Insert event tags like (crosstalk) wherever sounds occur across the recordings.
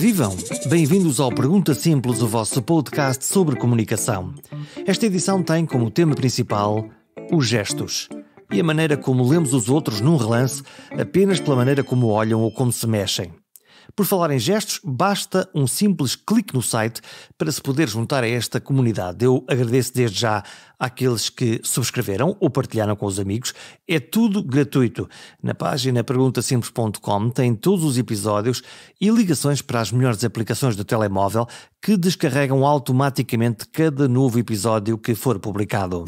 vivam! Bem-vindos ao Pergunta Simples, o vosso podcast sobre comunicação. Esta edição tem como tema principal os gestos e a maneira como lemos os outros num relance apenas pela maneira como olham ou como se mexem. Por falar em gestos, basta um simples clique no site para se poder juntar a esta comunidade. Eu agradeço desde já àqueles que subscreveram ou partilharam com os amigos. É tudo gratuito. Na página perguntasimples.com tem todos os episódios e ligações para as melhores aplicações do telemóvel que descarregam automaticamente cada novo episódio que for publicado.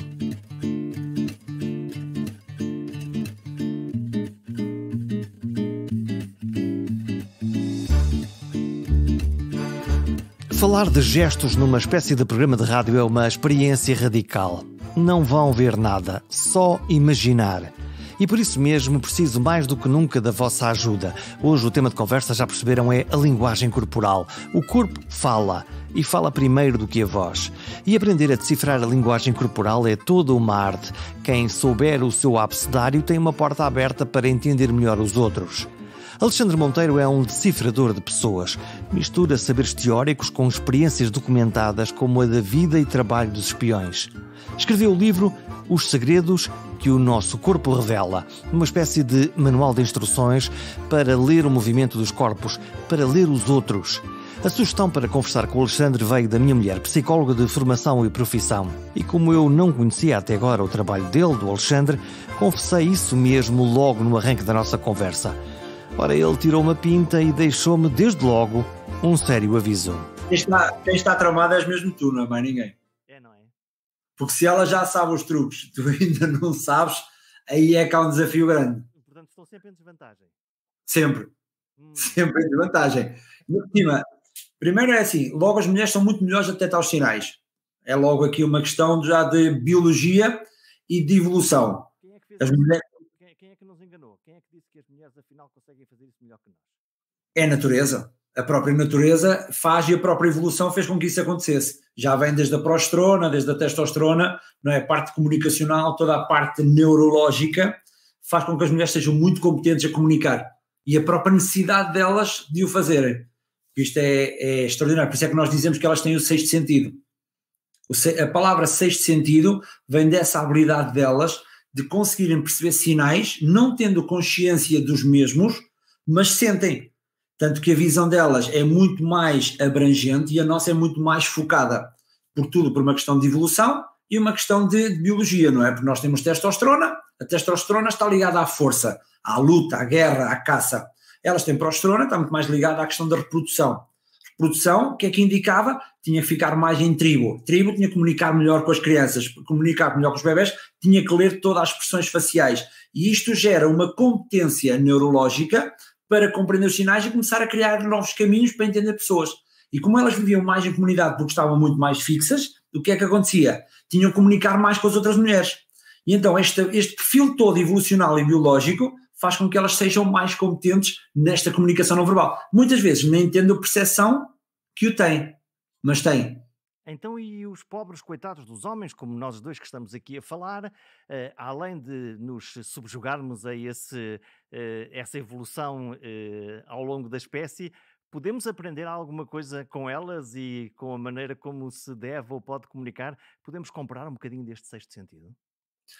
Falar de gestos numa espécie de programa de rádio é uma experiência radical. Não vão ver nada, só imaginar. E por isso mesmo preciso mais do que nunca da vossa ajuda. Hoje o tema de conversa, já perceberam, é a linguagem corporal. O corpo fala e fala primeiro do que a voz. E aprender a decifrar a linguagem corporal é toda uma arte. Quem souber o seu abcedário tem uma porta aberta para entender melhor os outros. Alexandre Monteiro é um decifrador de pessoas. Mistura saberes teóricos com experiências documentadas, como a da vida e trabalho dos espiões. Escreveu o livro Os Segredos que o Nosso Corpo Revela, uma espécie de manual de instruções para ler o movimento dos corpos, para ler os outros. A sugestão para conversar com o Alexandre veio da minha mulher, psicóloga de formação e profissão. E como eu não conhecia até agora o trabalho dele, do Alexandre, confessei isso mesmo logo no arranque da nossa conversa. Ora, ele tirou uma pinta e deixou-me, desde logo, um sério aviso. Quem está, quem está tramado és mesmo tu, não é mais ninguém. É, não é? Porque se ela já sabe os truques, (laughs) tu ainda não sabes, aí é que há um desafio grande. Portanto, estão sempre em desvantagem. Sempre. Hum. Sempre em desvantagem. No cima, primeiro é assim, logo as mulheres são muito melhores a detectar os sinais. É logo aqui uma questão já de biologia e de evolução. Quem é que fez as mulheres afinal conseguem fazer isso melhor que nós. É a natureza. A própria natureza faz e a própria evolução fez com que isso acontecesse. Já vem desde a prostrona, desde a testosterona, não é? a parte comunicacional, toda a parte neurológica faz com que as mulheres sejam muito competentes a comunicar e a própria necessidade delas de o fazerem. Isto é, é extraordinário, por isso é que nós dizemos que elas têm o sexto sentido. O se, a palavra sexto sentido vem dessa habilidade delas de conseguirem perceber sinais, não tendo consciência dos mesmos, mas sentem. Tanto que a visão delas é muito mais abrangente e a nossa é muito mais focada. Por tudo, por uma questão de evolução e uma questão de, de biologia, não é? Porque nós temos testosterona, a testosterona está ligada à força, à luta, à guerra, à caça. Elas têm progesterona, está muito mais ligada à questão da reprodução. Reprodução, o que é que indicava? Tinha que ficar mais em tribo. Tribo tinha que comunicar melhor com as crianças, comunicar melhor com os bebés, tinha que ler todas as expressões faciais. E isto gera uma competência neurológica para compreender os sinais e começar a criar novos caminhos para entender pessoas. E como elas viviam mais em comunidade porque estavam muito mais fixas, o que é que acontecia? Tinham que comunicar mais com as outras mulheres. E então este, este perfil todo evolucional e biológico faz com que elas sejam mais competentes nesta comunicação não verbal. Muitas vezes nem entendo a percepção que o têm, mas têm então, e os pobres coitados dos homens, como nós dois que estamos aqui a falar, uh, além de nos subjugarmos a esse, uh, essa evolução uh, ao longo da espécie, podemos aprender alguma coisa com elas e com a maneira como se deve ou pode comunicar? Podemos comprar um bocadinho deste sexto sentido?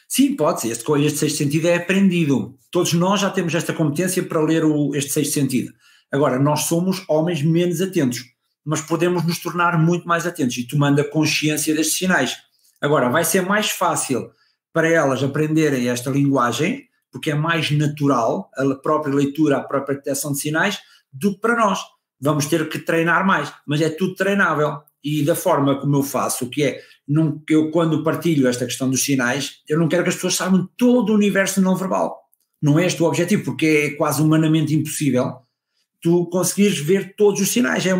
Sim, pode ser. Este, este sexto sentido é aprendido. Todos nós já temos esta competência para ler o, este sexto sentido. Agora, nós somos homens menos atentos mas podemos nos tornar muito mais atentos e tomando a consciência destes sinais. Agora, vai ser mais fácil para elas aprenderem esta linguagem, porque é mais natural a própria leitura, a própria detecção de sinais, do que para nós. Vamos ter que treinar mais, mas é tudo treinável. E da forma como eu faço, que é, não, eu quando partilho esta questão dos sinais, eu não quero que as pessoas saibam todo o universo não verbal. Não é este o objetivo, porque é quase humanamente impossível tu conseguires ver todos os sinais, é,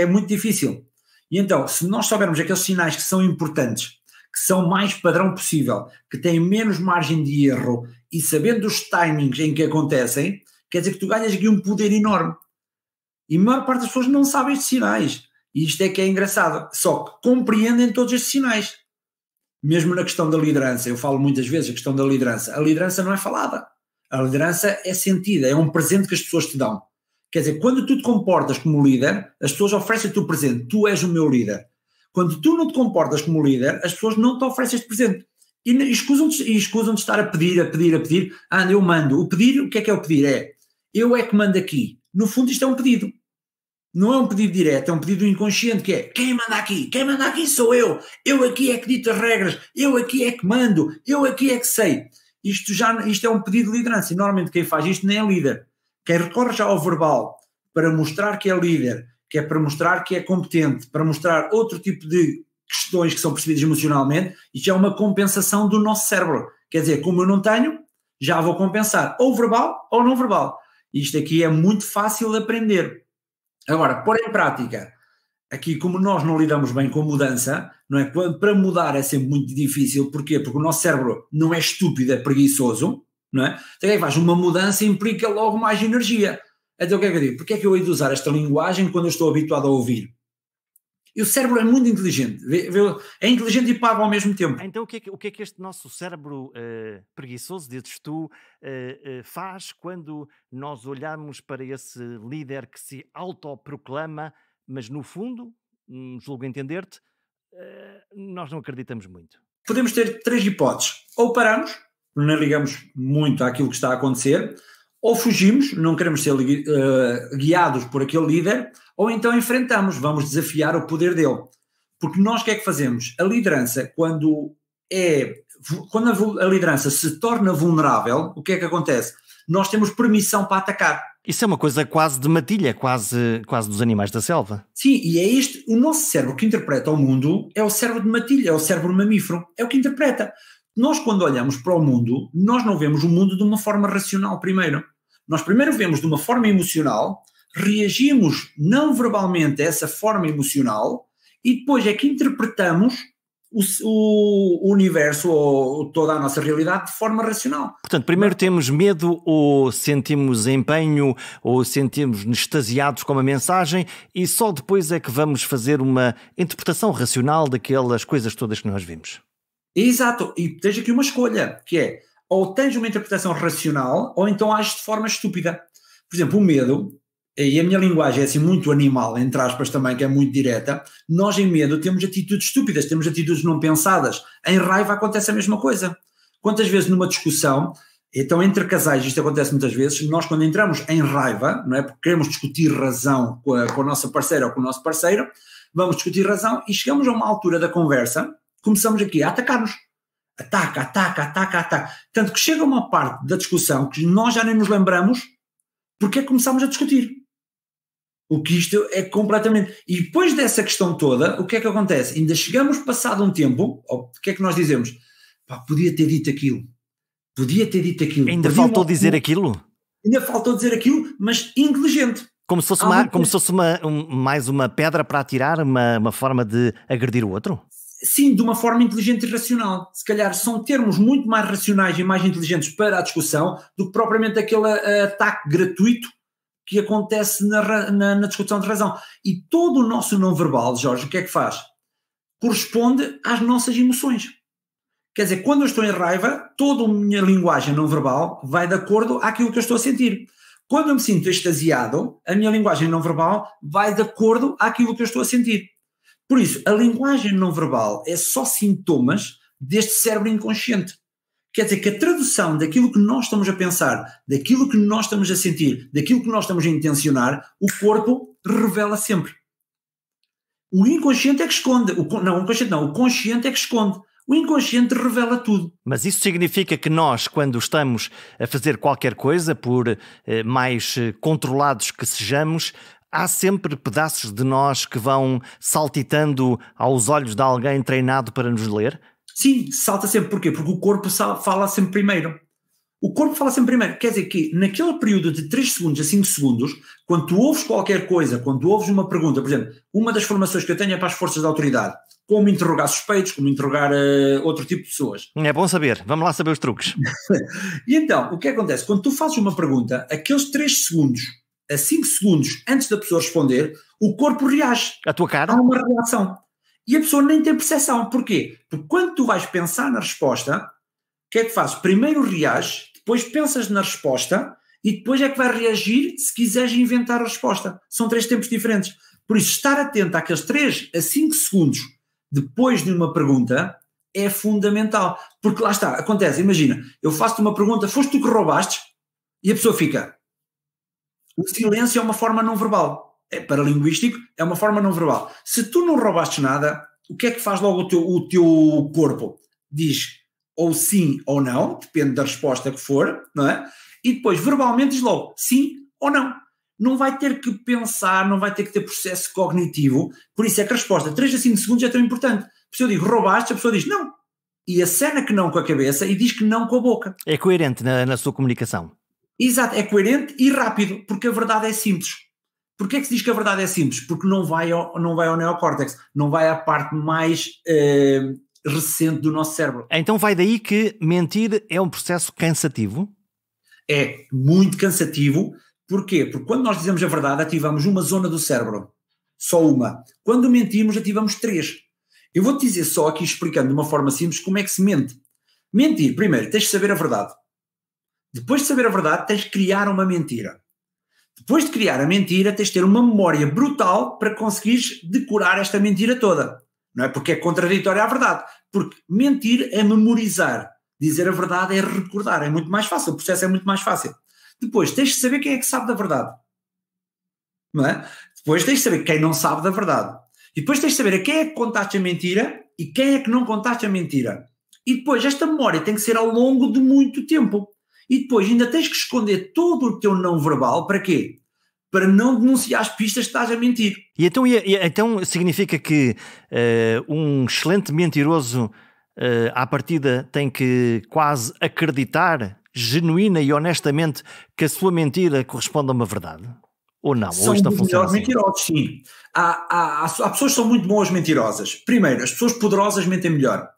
é muito difícil. E então, se nós soubermos aqueles sinais que são importantes, que são mais padrão possível, que têm menos margem de erro e sabendo os timings em que acontecem, quer dizer que tu ganhas aqui um poder enorme. E a maior parte das pessoas não sabem estes sinais. E isto é que é engraçado. Só que compreendem todos estes sinais. Mesmo na questão da liderança, eu falo muitas vezes a questão da liderança. A liderança não é falada. A liderança é sentida, é um presente que as pessoas te dão. Quer dizer, quando tu te comportas como líder, as pessoas oferecem-te o presente, tu és o meu líder. Quando tu não te comportas como líder, as pessoas não te oferecem este presente. E escusam-te escusam de estar a pedir, a pedir, a pedir. Ah, eu mando. O pedir, o que é que é o pedir? É, eu é que mando aqui. No fundo, isto é um pedido. Não é um pedido direto, é um pedido inconsciente, que é quem manda aqui? Quem manda aqui sou eu. Eu aqui é que dito as regras. Eu aqui é que mando. Eu aqui é que sei. Isto, já, isto é um pedido de liderança. E normalmente quem faz isto nem é líder. Quem recorre já ao verbal para mostrar que é líder, que é para mostrar que é competente, para mostrar outro tipo de questões que são percebidas emocionalmente, isto é uma compensação do nosso cérebro. Quer dizer, como eu não tenho, já vou compensar, ou verbal ou não verbal. Isto aqui é muito fácil de aprender. Agora, pôr em prática, aqui como nós não lidamos bem com mudança, não é? Para mudar é sempre muito difícil, porquê? Porque o nosso cérebro não é estúpido, é preguiçoso, não é? Então, faz? Uma mudança implica logo mais energia. Então, o que é que eu digo? Porquê é que eu hei de usar esta linguagem quando eu estou habituado a ouvir? E o cérebro é muito inteligente. É inteligente e pago ao mesmo tempo. Então, o que é que, o que, é que este nosso cérebro uh, preguiçoso, dizes tu, uh, uh, faz quando nós olhamos para esse líder que se autoproclama, mas no fundo, um, julgo entender-te, nós não acreditamos muito? Podemos ter três hipóteses. Ou paramos, ligamos muito àquilo que está a acontecer, ou fugimos, não queremos ser uh, guiados por aquele líder, ou então enfrentamos, vamos desafiar o poder dele. Porque nós o que é que fazemos? A liderança, quando é quando a, a liderança se torna vulnerável, o que é que acontece? Nós temos permissão para atacar. Isso é uma coisa quase de matilha, quase, quase dos animais da selva. Sim, e é isto. O nosso cérebro que interpreta o mundo é o cérebro de matilha, é o cérebro mamífero. É o que interpreta nós quando olhamos para o mundo, nós não vemos o mundo de uma forma racional primeiro. Nós primeiro vemos de uma forma emocional, reagimos não verbalmente a essa forma emocional e depois é que interpretamos o, o, universo ou toda a nossa realidade de forma racional. Portanto, primeiro temos medo ou sentimos empenho ou sentimos extasiados com uma mensagem e só depois é que vamos fazer uma interpretação racional daquelas coisas todas que nós vimos. Exato, e tens aqui uma escolha, que é ou tens uma interpretação racional ou então ages de forma estúpida. Por exemplo, o medo, e a minha linguagem é assim muito animal, entre aspas também, que é muito direta, nós em medo temos atitudes estúpidas, temos atitudes não pensadas. Em raiva acontece a mesma coisa. Quantas vezes numa discussão, então entre casais, isto acontece muitas vezes, nós quando entramos em raiva, não é porque queremos discutir razão com a, com a nossa parceira ou com o nosso parceiro, vamos discutir razão e chegamos a uma altura da conversa começamos aqui a atacar-nos. Ataca, ataca, ataca, ataca. Tanto que chega uma parte da discussão que nós já nem nos lembramos porque é que começámos a discutir. O que isto é completamente. E depois dessa questão toda, o que é que acontece? Ainda chegamos passado um tempo, o que é que nós dizemos? Pá, podia ter dito aquilo. Podia ter dito aquilo. Ainda podia faltou uma... dizer aquilo? Ainda faltou dizer aquilo, mas inteligente. Como se fosse, uma, como se fosse uma, um, mais uma pedra para atirar, uma, uma forma de agredir o outro? sim, de uma forma inteligente e racional. Se calhar são termos muito mais racionais e mais inteligentes para a discussão do que propriamente aquele eh, ataque gratuito que acontece na, na, na discussão de razão. E todo o nosso não verbal, Jorge, o que é que faz? Corresponde às nossas emoções. Quer dizer, quando eu estou em raiva, toda a minha linguagem não verbal vai de acordo àquilo que eu estou a sentir. Quando eu me sinto extasiado, a minha linguagem não verbal vai de acordo àquilo que eu estou a sentir. Por isso, a linguagem não verbal é só sintomas deste cérebro inconsciente. Quer dizer que a tradução daquilo que nós estamos a pensar, daquilo que nós estamos a sentir, daquilo que nós estamos a intencionar, o corpo revela sempre. O inconsciente é que esconde. O, não, o inconsciente não, o consciente é que esconde. O inconsciente revela tudo. Mas isso significa que nós, quando estamos a fazer qualquer coisa, por eh, mais eh, controlados que sejamos, Há sempre pedaços de nós que vão saltitando aos olhos de alguém treinado para nos ler? Sim, salta sempre. Porquê? Porque o corpo fala sempre primeiro. O corpo fala sempre primeiro. Quer dizer que naquele período de 3 segundos a 5 segundos, quando tu ouves qualquer coisa, quando tu ouves uma pergunta, por exemplo, uma das formações que eu tenho é para as forças da autoridade. Como interrogar suspeitos, como interrogar uh, outro tipo de pessoas. É bom saber. Vamos lá saber os truques. (laughs) e então, o que acontece? Quando tu fazes uma pergunta, aqueles 3 segundos a 5 segundos antes da pessoa responder, o corpo reage. A tua cara? Há uma reação. E a pessoa nem tem percepção. Porquê? Porque quando tu vais pensar na resposta, o que é que fazes? Primeiro reage, depois pensas na resposta e depois é que vai reagir se quiseres inventar a resposta. São três tempos diferentes. Por isso, estar atento àqueles 3 a 5 segundos depois de uma pergunta é fundamental. Porque lá está, acontece, imagina, eu faço-te uma pergunta, foste tu que roubaste, e a pessoa fica, o silêncio é uma forma não verbal. É, para linguístico, é uma forma não verbal. Se tu não roubaste nada, o que é que faz logo o teu, o teu corpo? Diz ou sim ou não, depende da resposta que for, não é? E depois, verbalmente, diz logo sim ou não. Não vai ter que pensar, não vai ter que ter processo cognitivo. Por isso é que a resposta 3 a 5 segundos é tão importante. Se eu digo roubaste, a pessoa diz não. E acena que não com a cabeça e diz que não com a boca. É coerente na, na sua comunicação. Exato, é coerente e rápido, porque a verdade é simples. Porquê é que se diz que a verdade é simples? Porque não vai ao, não vai ao neocórtex, não vai à parte mais eh, recente do nosso cérebro. Então vai daí que mentir é um processo cansativo? É muito cansativo. Porquê? Porque quando nós dizemos a verdade, ativamos uma zona do cérebro. Só uma. Quando mentimos, ativamos três. Eu vou-te dizer só aqui, explicando de uma forma simples, como é que se mente. Mentir, primeiro, tens de saber a verdade. Depois de saber a verdade, tens de criar uma mentira. Depois de criar a mentira, tens de ter uma memória brutal para conseguires decorar esta mentira toda. Não é? Porque é contraditória à verdade. Porque mentir é memorizar. Dizer a verdade é recordar. É muito mais fácil. O processo é muito mais fácil. Depois, tens de saber quem é que sabe da verdade. Não é? Depois tens de saber quem não sabe da verdade. E depois tens de saber a quem é que contaste a mentira e quem é que não contaste a mentira. E depois, esta memória tem que ser ao longo de muito tempo e depois ainda tens que esconder todo o teu não verbal para quê? Para não denunciar as pistas que estás a mentir. E então, e, então significa que uh, um excelente mentiroso uh, à partida tem que quase acreditar genuína e honestamente que a sua mentira corresponde a uma verdade? Ou não? São ou isto não funciona assim? mentirosos, sim. Há, há, há, pessoas que são muito boas mentirosas. Primeiro, as pessoas poderosas mentem melhor.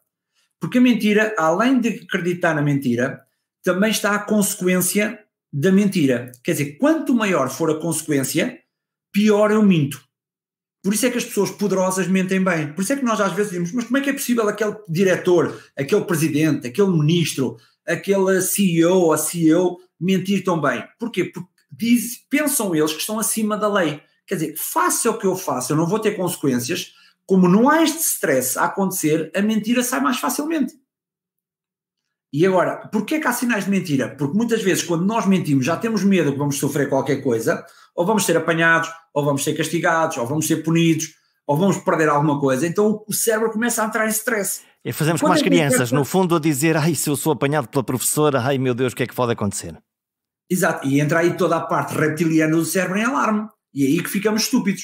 Porque a mentira, além de acreditar na mentira, também está a consequência da mentira. Quer dizer, quanto maior for a consequência, pior eu minto. Por isso é que as pessoas poderosas mentem bem. Por isso é que nós às vezes dizemos, mas como é que é possível aquele diretor, aquele presidente, aquele ministro, aquele CEO, a CEO mentir tão bem? Porquê? Porque diz, pensam eles que estão acima da lei. Quer dizer, faça o que eu faço, eu não vou ter consequências. Como não há este stress a acontecer, a mentira sai mais facilmente. E agora, porquê que há sinais de mentira? Porque muitas vezes, quando nós mentimos, já temos medo que vamos sofrer qualquer coisa, ou vamos ser apanhados, ou vamos ser castigados, ou vamos ser punidos, ou vamos perder alguma coisa. Então o cérebro começa a entrar em stress. E fazemos quando as crianças, no fundo, a dizer: ai, se eu sou apanhado pela professora, ai meu Deus, o que é que pode acontecer? Exato, e entra aí toda a parte reptiliana do cérebro em alarme. E é aí que ficamos estúpidos.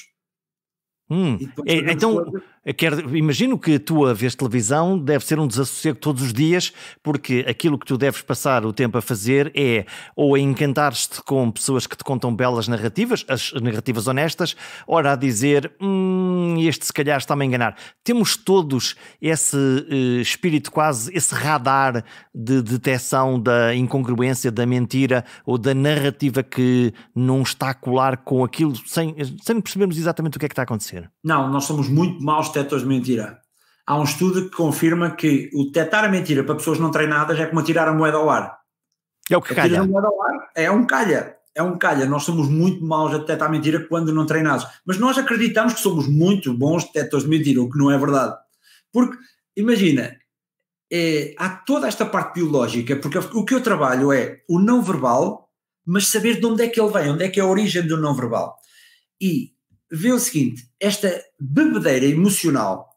Hum. É, então. Coisas eh, quer, imagino que tu a vez televisão deve ser um desassossego todos os dias, porque aquilo que tu deves passar o tempo a fazer é ou a encantar-te com pessoas que te contam belas narrativas, as narrativas honestas, ora a dizer hum, este se calhar está-me a enganar. Temos todos esse uh, espírito quase, esse radar de detecção da incongruência, da mentira ou da narrativa que não está a colar com aquilo sem, sem percebermos exatamente o que é que está a acontecer. Não, nós somos muito maus detectores de mentira. Há um estudo que confirma que o detectar a mentira para pessoas não treinadas é como tirar a moeda ao ar. É o que Atiras calha. A moeda ao ar é um calha. É um calha. Nós somos muito maus a detectar a mentira quando não treinados. Mas nós acreditamos que somos muito bons detectores de mentira, o que não é verdade. Porque, imagina, é, há toda esta parte biológica, porque o que eu trabalho é o não verbal, mas saber de onde é que ele vem, onde é que é a origem do não verbal. E vê o seguinte: esta bebedeira emocional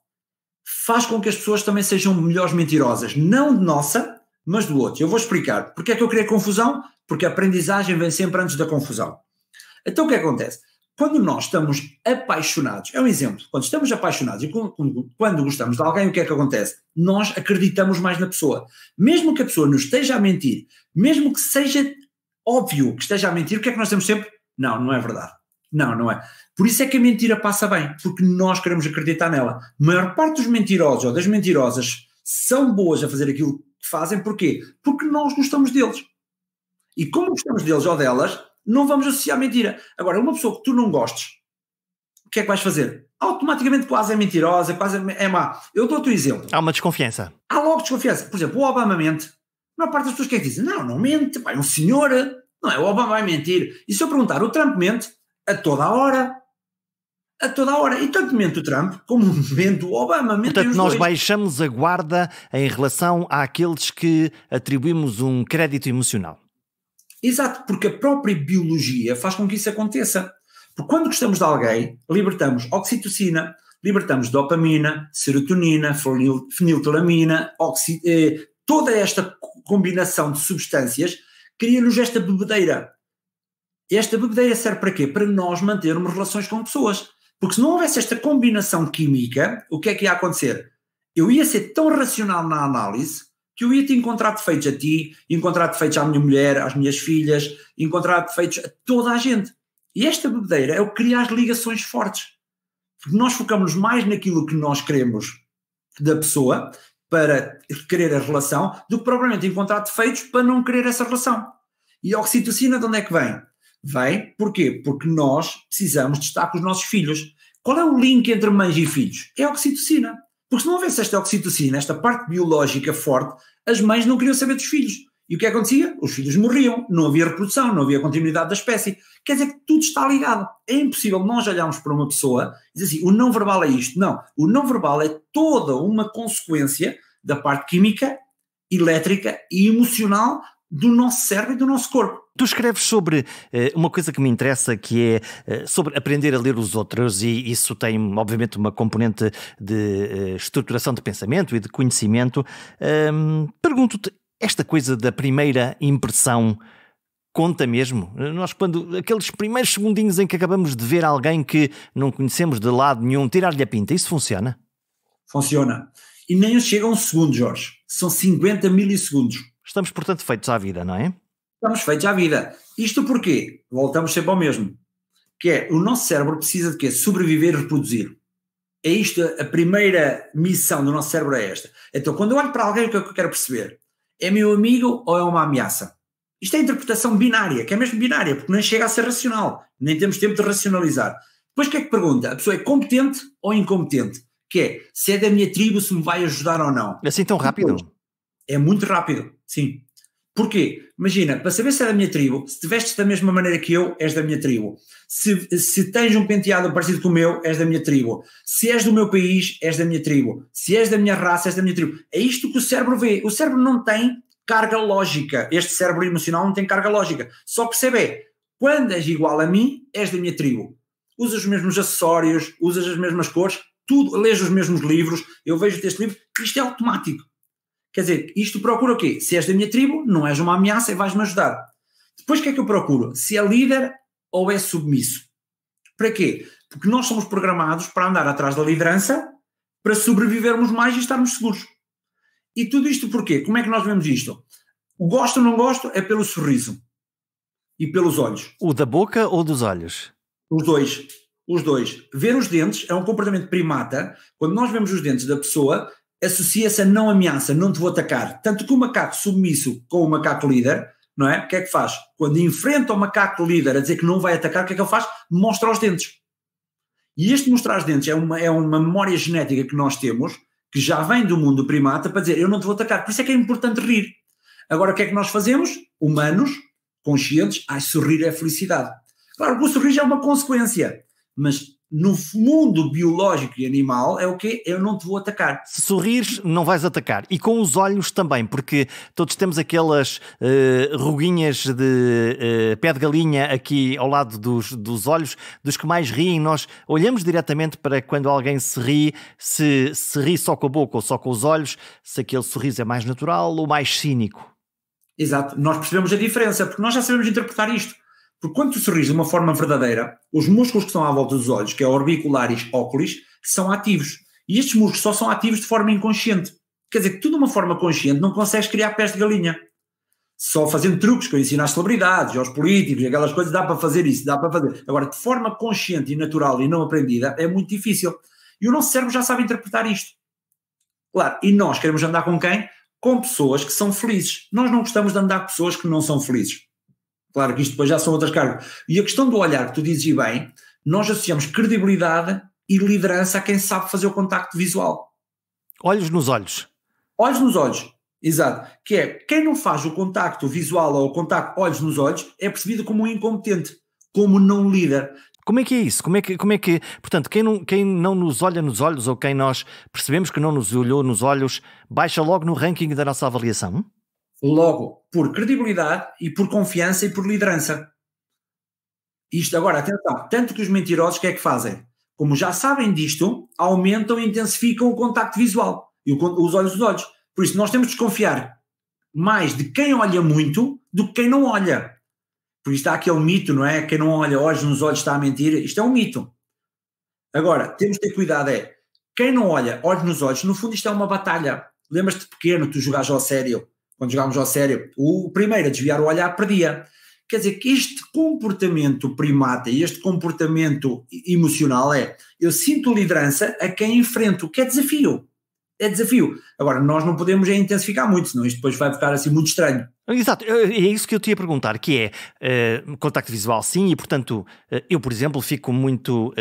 faz com que as pessoas também sejam melhores mentirosas, não de nossa, mas do outro. Eu vou explicar. Porque é que eu criei confusão? Porque a aprendizagem vem sempre antes da confusão. Então o que acontece? Quando nós estamos apaixonados, é um exemplo, quando estamos apaixonados e quando gostamos de alguém, o que é que acontece? Nós acreditamos mais na pessoa. Mesmo que a pessoa nos esteja a mentir, mesmo que seja óbvio que esteja a mentir, o que é que nós temos sempre? Não, não é verdade. Não, não é. Por isso é que a mentira passa bem, porque nós queremos acreditar nela. A maior parte dos mentirosos ou das mentirosas são boas a fazer aquilo que fazem, porquê? Porque nós gostamos deles. E como gostamos deles ou delas, não vamos associar mentira. Agora, uma pessoa que tu não gostes, o que é que vais fazer? Automaticamente quase é mentirosa, quase é, é má. Eu dou-te um exemplo. Há uma desconfiança. Há logo desconfiança. Por exemplo, o Obama mente. A maior parte das pessoas que é dizem? Não, não mente, pai, é um senhor. Não é, o Obama vai mentir. E se eu perguntar, o Trump mente? a toda a hora. A toda a hora. E tanto mente o Trump como (laughs) mente o Obama. Portanto, nós dois. baixamos a guarda em relação àqueles que atribuímos um crédito emocional. Exato, porque a própria biologia faz com que isso aconteça. Porque quando gostamos de alguém, libertamos oxitocina, libertamos dopamina, serotonina, feniltolamina, oxi, eh, toda esta combinação de substâncias cria-nos esta bebedeira. Esta bebedeira serve para quê? Para nós mantermos relações com pessoas. Porque se não houvesse esta combinação química, o que é que ia acontecer? Eu ia ser tão racional na análise que eu ia te encontrar defeitos a ti, encontrar defeitos à minha mulher, às minhas filhas, encontrar defeitos a toda a gente. E esta bebedeira é o que cria as ligações fortes. Porque nós focamos mais naquilo que nós queremos da pessoa para querer a relação do que propriamente encontrar defeitos para não querer essa relação. E a oxitocina de onde é que vem? Vem? Porquê? Porque nós precisamos de estar com os nossos filhos. Qual é o link entre mães e filhos? É a oxitocina. Porque se não houvesse esta oxitocina, esta parte biológica forte, as mães não queriam saber dos filhos. E o é que acontecia? Os filhos morriam, não havia reprodução, não havia continuidade da espécie. Quer dizer que tudo está ligado. É impossível nós olharmos para uma pessoa e dizer assim, o não verbal é isto. Não, o não verbal é toda uma consequência da parte química, elétrica e emocional do nosso cérebro e do nosso corpo. Tu escreves sobre eh, uma coisa que me interessa, que é eh, sobre aprender a ler os outros, e isso tem, obviamente, uma componente de eh, estruturação de pensamento e de conhecimento. Um, Pergunto-te, esta coisa da primeira impressão conta mesmo? Nós, quando aqueles primeiros segundinhos em que acabamos de ver alguém que não conhecemos de lado nenhum, tirar-lhe a pinta, isso funciona? Funciona. E nem chega a um segundo, Jorge. São 50 milissegundos Estamos, portanto, feitos à vida, não é? Estamos feitos à vida. Isto porquê? Voltamos sempre ao mesmo. Que é, o nosso cérebro precisa de quê? Sobreviver e reproduzir. É isto, a primeira missão do nosso cérebro é esta. Então, quando eu olho para alguém, o que é que eu quero perceber? É meu amigo ou é uma ameaça? Isto é interpretação binária, que é mesmo binária, porque nem chega a ser racional, nem temos tempo de racionalizar. Depois o que é que pergunta? A pessoa é competente ou incompetente? Que é, se é da minha tribo, se me vai ajudar ou não. Assim tão rápido? Depois, é muito rápido, sim. Porquê? Imagina, para saber se é da minha tribo, se te vestes da mesma maneira que eu, és da minha tribo. Se, se tens um penteado parecido com o meu, és da minha tribo. Se és do meu país, és da minha tribo. Se és da minha raça, és da minha tribo. É isto que o cérebro vê. O cérebro não tem carga lógica. Este cérebro emocional não tem carga lógica. Só percebe é, quando és igual a mim, és da minha tribo. Usas os mesmos acessórios, usas as mesmas cores, tudo, lês os mesmos livros, eu vejo este livro, isto é automático. Quer dizer, isto procura o quê? Se és da minha tribo, não és uma ameaça e vais-me ajudar. Depois o que é que eu procuro? Se é líder ou é submisso. Para quê? Porque nós somos programados para andar atrás da liderança, para sobrevivermos mais e estarmos seguros. E tudo isto porquê? Como é que nós vemos isto? O gosto ou não gosto é pelo sorriso e pelos olhos. O da boca ou dos olhos? Os dois. Os dois. Ver os dentes é um comportamento primata. Quando nós vemos os dentes da pessoa, associa-se a não ameaça, não te vou atacar. Tanto que o macaco submisso com o macaco líder, não é? O que é que faz? Quando enfrenta o macaco líder a dizer que não vai atacar, o que é que ele faz? Mostra os dentes. E este mostrar os dentes é uma, é uma memória genética que nós temos, que já vem do mundo primata, para dizer eu não te vou atacar. Por isso é que é importante rir. Agora, o que é que nós fazemos? Humanos, conscientes, ai, sorrir é felicidade. Claro que o sorriso é uma consequência, mas no mundo biológico e animal é o que eu não te vou atacar. Se sorrires, não vais atacar. E com os olhos também, porque todos temos aquelas uh, ruguinhas de uh, pé de galinha aqui ao lado dos, dos olhos, dos que mais riem. Nós olhamos diretamente para quando alguém se ri, se, se ri só com a boca ou só com os olhos, se aquele sorriso é mais natural ou mais cínico. Exato, nós percebemos a diferença, porque nós já sabemos interpretar isto. Porque quando tu sorris de uma forma verdadeira, os músculos que estão à volta dos olhos, que é orbiculares óculos, são ativos. E estes músculos só são ativos de forma inconsciente. Quer dizer que tu, de uma forma consciente, não consegues criar pés de galinha. Só fazendo truques que eu ensino às celebridades, aos políticos, aquelas coisas, dá para fazer isso, dá para fazer. Agora, de forma consciente e natural e não aprendida, é muito difícil. E o nosso cérebro já sabe interpretar isto. Claro, e nós queremos andar com quem? Com pessoas que são felizes. Nós não gostamos de andar com pessoas que não são felizes. Claro que isto depois já são outras cargas. E a questão do olhar que tu dizes bem, nós associamos credibilidade e liderança a quem sabe fazer o contacto visual. Olhos nos olhos. Olhos nos olhos, exato. Que é, quem não faz o contacto visual ou o contacto olhos nos olhos é percebido como um incompetente, como não líder. Como é que é isso? Como é que, como é que portanto, quem não, quem não nos olha nos olhos ou quem nós percebemos que não nos olhou nos olhos, baixa logo no ranking da nossa avaliação? Logo, por credibilidade e por confiança e por liderança. Isto agora, atenção, tanto que os mentirosos, o que é que fazem? Como já sabem disto, aumentam e intensificam o contacto visual e os olhos dos olhos. Por isso, nós temos de desconfiar mais de quem olha muito do que quem não olha. Por isso, há aquele mito, não é? Quem não olha olhos nos olhos está a mentir. Isto é um mito. Agora, temos de ter cuidado é, quem não olha olhos nos olhos, no fundo isto é uma batalha. Lembras-te pequeno, tu jogaste ao sério quando jogámos ao sério, o primeiro a desviar o olhar perdia. Quer dizer que este comportamento primata e este comportamento emocional é eu sinto liderança a quem enfrento, que é desafio. É desafio. Agora, nós não podemos intensificar muito, senão isto depois vai ficar assim muito estranho. Exato, é isso que eu te ia perguntar, que é uh, contacto visual sim, e portanto eh, eu, por exemplo, fico muito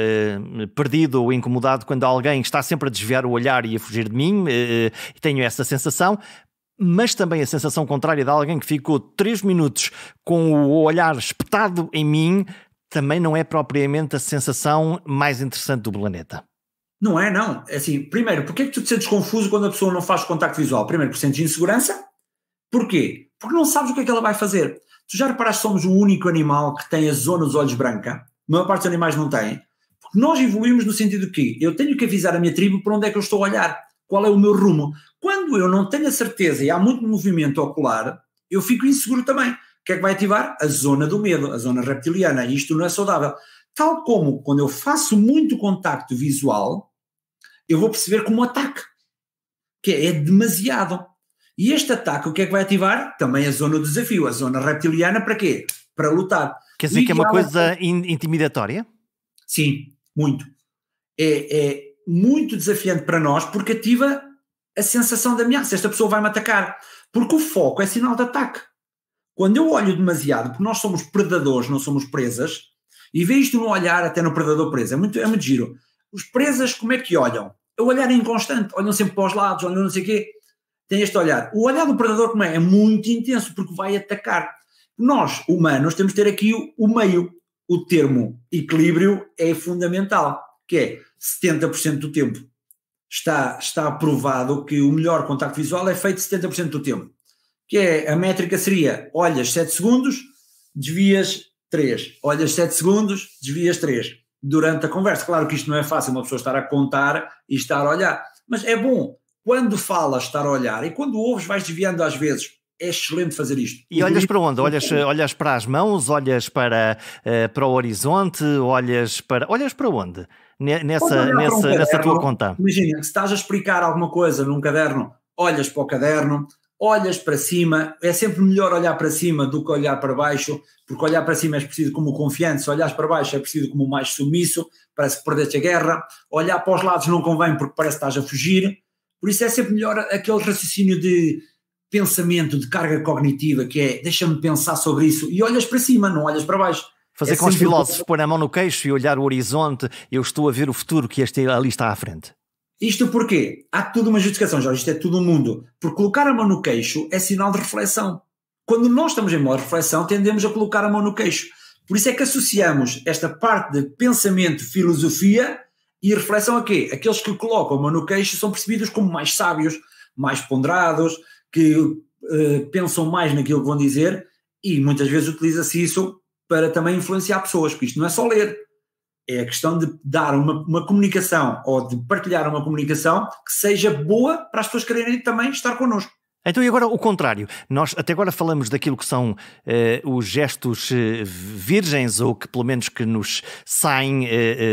uh, perdido ou incomodado quando alguém está sempre a desviar o olhar e a fugir de mim, uh, tenho essa sensação, mas também a sensação contrária de alguém que ficou 3 minutos com o olhar espetado em mim, também não é propriamente a sensação mais interessante do planeta. Não é, não. É assim, primeiro, porquê é que tu te sentes confuso quando a pessoa não faz contacto visual? Primeiro, porque sentes insegurança. Porquê? Porque não sabes o que é que ela vai fazer. Tu já reparaste que somos o único animal que tem a zona dos olhos branca? A maior parte dos animais não tem. Porque nós evoluímos no sentido que eu tenho que avisar a minha tribo para onde é que eu estou a olhar, qual é o meu rumo quando eu não tenho a certeza e há muito movimento ocular, eu fico inseguro também. O que é que vai ativar? A zona do medo, a zona reptiliana. E isto não é saudável. Tal como quando eu faço muito contacto visual, eu vou perceber como um ataque, que é, demasiado. E este ataque, o que é que vai ativar? Também a zona do desafio, a zona reptiliana, para quê? Para lutar. Quer dizer que é uma coisa é... intimidatória? Sim, muito. É, é muito desafiante para nós porque ativa a sensação de ameaça, esta pessoa vai-me atacar, porque o foco é sinal de ataque. Quando eu olho demasiado, porque nós somos predadores, não somos presas, e vejo isto no olhar até no predador preso, é muito, é muito giro. Os presas como é que olham? É o olhar é inconstante, olham sempre para os lados, olham não sei o quê, tem este olhar. O olhar do predador como é? É muito intenso, porque vai atacar. Nós, humanos, temos de ter aqui o, o meio, o termo equilíbrio é fundamental, que é 70% do tempo está, está provado que o melhor contacto visual é feito 70% do tempo. Que é, a métrica seria, olhas 7 segundos, desvias 3. Olhas 7 segundos, desvias 3. Durante a conversa. Claro que isto não é fácil, uma pessoa estar a contar e estar a olhar. Mas é bom, quando falas, estar a olhar. E quando ouves, vais desviando às vezes é excelente fazer isto. E olhas para onde? Olhas, olhas para as mãos, olhas para, eh, para o horizonte, olhas para. Olhas para onde? nessa, nessa, um nessa tua conta? Imagina, se estás a explicar alguma coisa num caderno, olhas para o caderno, olhas para cima, é sempre melhor olhar para cima do que olhar para baixo, porque olhar para cima é preciso como confiante, se olhares para baixo é preciso como mais sumiço, parece que perdeste a guerra, olhar para os lados não convém porque parece que estás a fugir, por isso é sempre melhor aquele raciocínio de pensamento, de carga cognitiva, que é deixa-me pensar sobre isso, e olhas para cima, não olhas para baixo. Fazer é com os filósofos, pôr a mão no queixo e olhar o horizonte, eu estou a ver o futuro que este ali está à frente. Isto porquê? Há tudo uma justificação, Jorge, isto é tudo o um mundo. Porque colocar a mão no queixo é sinal de reflexão. Quando nós estamos em modo de reflexão, tendemos a colocar a mão no queixo. Por isso é que associamos esta parte de pensamento, filosofia e reflexão a quê? Aqueles que colocam a mão no queixo são percebidos como mais sábios, mais ponderados, que uh, pensam mais naquilo que vão dizer e muitas vezes utiliza-se isso para também influenciar pessoas, porque isto não é só ler, é a questão de dar uma, uma comunicação ou de partilhar uma comunicação que seja boa para as pessoas quererem também estar connosco. Então, e agora o contrário? Nós até agora falamos daquilo que são uh, os gestos uh, virgens, ou que pelo menos que nos saem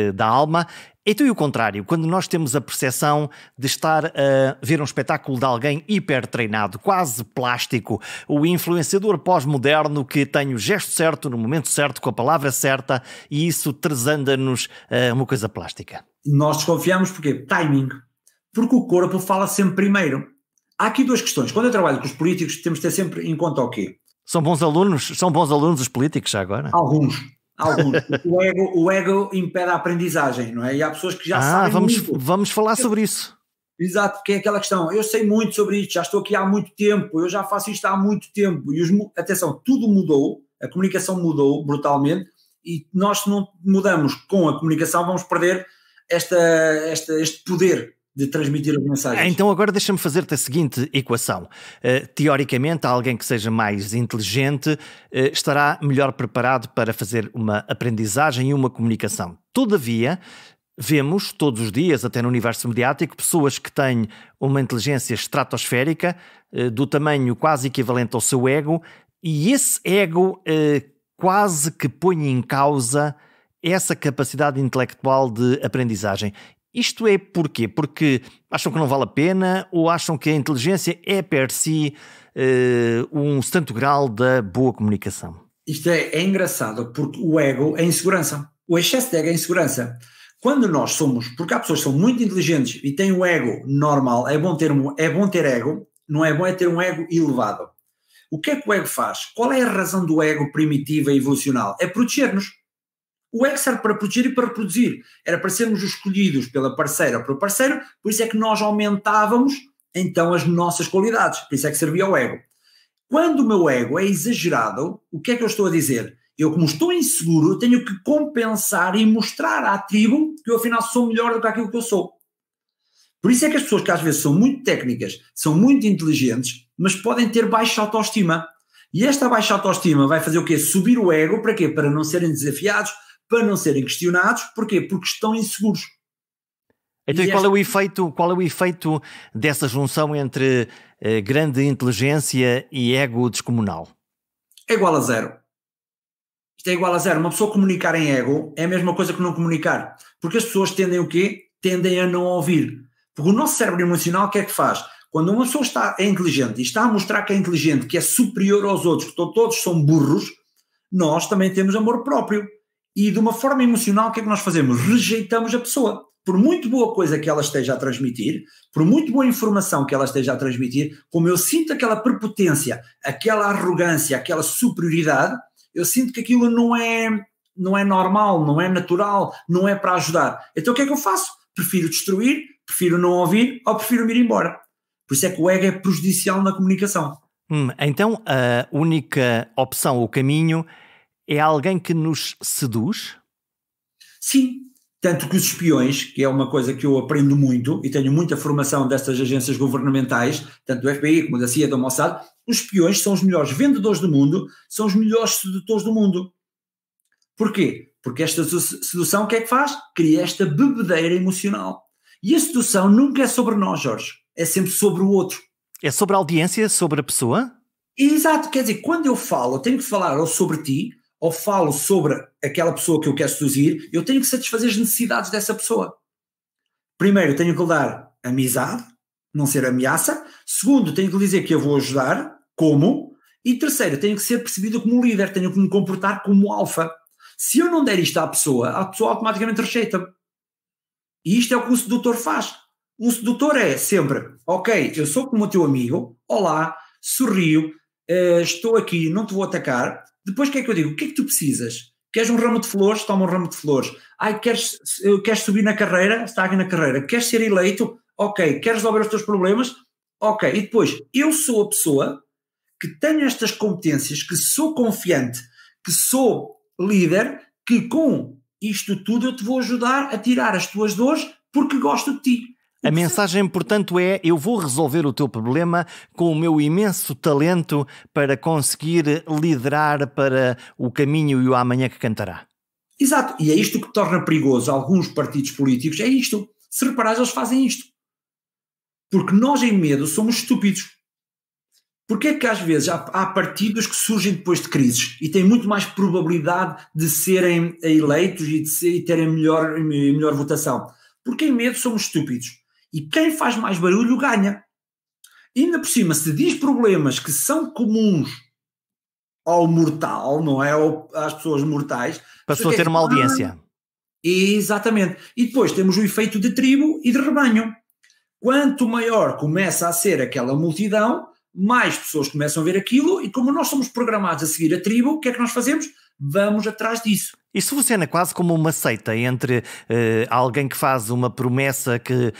uh, da alma. Então, e o contrário? Quando nós temos a percepção de estar a ver um espetáculo de alguém hiper treinado, quase plástico, o influenciador pós-moderno que tem o gesto certo, no momento certo, com a palavra certa, e isso trazanda-nos uma coisa plástica. Nós desconfiamos porque timing. Porque o corpo fala sempre primeiro Há aqui duas questões. Quando eu trabalho com os políticos, temos de ter sempre em conta o quê? São bons alunos, são bons alunos os políticos já agora? Alguns, alguns. o, ego, o ego impede a aprendizagem, não é? E há pessoas que já ah, sabem vamos, muito. vamos falar sobre isso. Exato, porque é aquela questão, eu sei muito sobre isto, já estou aqui há muito tempo, eu já faço isto há muito tempo, e os, atenção, tudo mudou, a comunicação mudou brutalmente, e nós se não mudamos com a comunicação vamos perder esta, esta, este poder de transmitir as mensagens. Ah, então agora deixa-me fazer-te a seguinte equação. Ah, teoricamente, alguém que seja mais inteligente ah, estará melhor preparado para fazer uma aprendizagem e uma comunicação. Todavia, vemos todos os dias, até no universo mediático, pessoas que têm uma inteligência estratosférica, do tamanho quase equivalente ao seu ego, e esse ego quase que põe em causa essa capacidade intelectual de aprendizagem. Isto é porquê? Porque acham que não vale a pena ou acham que a inteligência é, per si, uh, um santo grau da boa comunicação? Isto é, é engraçado, porque o ego é insegurança. O excesso de ego é insegurança. Quando nós somos, porque há pessoas que são muito inteligentes e têm o ego normal, é bom ter, é bom ter ego, não é bom é ter um ego elevado. O que é que o ego faz? Qual é a razão do ego primitiva e evolucional? É proteger-nos. O X serve para proteger e para reproduzir. Era para sermos escolhidos pela parceira ou pelo parceiro, por isso é que nós aumentávamos então as nossas qualidades. Por isso é que servia o ego. Quando o meu ego é exagerado, o que é que eu estou a dizer? Eu, como estou inseguro, tenho que compensar e mostrar à tribo que eu afinal sou melhor do que aquilo que eu sou. Por isso é que as pessoas que às vezes são muito técnicas, são muito inteligentes, mas podem ter baixa autoestima. E esta baixa autoestima vai fazer o quê? Subir o ego para quê? Para não serem desafiados, para não serem questionados. Porquê? Porque estão inseguros. Então, e, qual, é o efeito, qual é o efeito dessa junção entre eh, grande inteligência e ego descomunal? É igual a zero. Isto é igual a zero. Uma pessoa comunicar em ego é a mesma coisa que não comunicar. Porque as pessoas tendem o quê? Tendem a não ouvir. Porque o nosso cérebro emocional o que é que faz? Quando uma pessoa está, é inteligente e está a mostrar que é inteligente, que é superior aos outros, que todos são burros, nós também temos amor próprio. E de uma forma emocional, o que é que nós fazemos? Rejeitamos a pessoa. Por muito boa coisa que ela esteja a transmitir, por muito boa informação que ela esteja a transmitir, como eu sinto aquela prepotência, aquela arrogância, aquela superioridade, eu sinto que aquilo não é, não é normal, não é natural, não é para ajudar. Então o que é que eu faço? Prefiro destruir, prefiro não ouvir ou prefiro ir embora. Por isso é que o ego é prejudicial na comunicação. Hum, então a única opção, o caminho é alguém que nos seduz? Sim, tanto que os espiões, que é uma coisa que eu aprendo muito e tenho muita formação destas agências governamentais, tanto do FBI como da CIA, do Mossad, os espiões são os melhores vendedores do mundo, são os melhores sedutores do mundo. Porquê? Porque esta sedução o que é que faz? Cria esta bebedeira emocional. E a sedução nunca é sobre nós, Jorge, é sempre sobre o outro. É sobre a audiência, sobre a pessoa? Exato, quer dizer, quando eu falo, eu tenho que falar ou sobre ti ou falo sobre aquela pessoa que eu quero seduzir, eu tenho que satisfazer as necessidades dessa pessoa. Primeiro, tenho que lhe dar amizade, não ser ameaça. Segundo, tenho que lhe dizer que eu vou ajudar, como. E terceiro, tenho que ser percebido como líder, tenho que me comportar como alfa. Se eu não der isto à pessoa, a pessoa automaticamente rejeita-me. E isto é o que um sedutor faz. Um sedutor é sempre, ok, eu sou como o teu amigo, olá, sorrio, eh, estou aqui, não te vou atacar, depois o que é que eu digo? O que é que tu precisas? Queres um ramo de flores? Toma um ramo de flores. Ai, queres, queres subir na carreira? Está aqui na carreira. Queres ser eleito? Ok. Queres resolver os teus problemas? Ok. E depois, eu sou a pessoa que tenho estas competências, que sou confiante, que sou líder, que com isto tudo eu te vou ajudar a tirar as tuas dores porque gosto de ti. A mensagem, portanto, é: eu vou resolver o teu problema com o meu imenso talento para conseguir liderar para o caminho e o amanhã que cantará. Exato, e é isto que torna perigoso alguns partidos políticos, é isto. Se reparares, eles fazem isto. Porque nós, em medo, somos estúpidos. Porque é que às vezes há, há partidos que surgem depois de crises e têm muito mais probabilidade de serem eleitos e de, ser, e terem melhor, melhor votação? Porque em medo somos estúpidos e quem faz mais barulho ganha. E ainda por cima, se diz problemas que são comuns ao mortal, não é? Ou às pessoas mortais. Passou a ter uma audiência. Ah, exatamente. E depois temos o efeito de tribo e de rebanho. Quanto maior começa a ser aquela multidão, mais pessoas começam a ver aquilo, e como nós somos programados a seguir a tribo, o que é que nós fazemos? vamos atrás disso. Isso funciona quase como uma seita entre uh, alguém que faz uma promessa que uh,